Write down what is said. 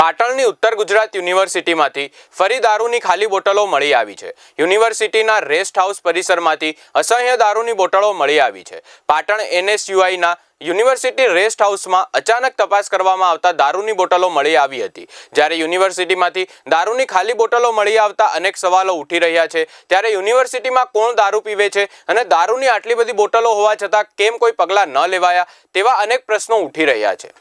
પાટણની ઉત્તર ગુજરાત યુનિવર્સિટીમાંથી ફરી દારૂની ખાલી બોટલો મળી આવી છે યુનિવર્સિટીના રેસ્ટ હાઉસ પરિસરમાંથી અસહ્ય દારૂની બોટલો મળી આવી છે પાટણ એનએસયુઆઈના યુનિવર્સિટી રેસ્ટ હાઉસમાં અચાનક તપાસ કરવામાં આવતા દારૂની બોટલો મળી આવી હતી જ્યારે યુનિવર્સિટીમાંથી દારૂની ખાલી બોટલો મળી આવતા અનેક સવાલો ઉઠી રહ્યા છે ત્યારે યુનિવર્સિટીમાં કોણ દારૂ પીવે છે અને દારૂની આટલી બધી બોટલો હોવા છતાં કેમ કોઈ પગલાં ન લેવાયા તેવા અનેક પ્રશ્નો ઉઠી રહ્યા છે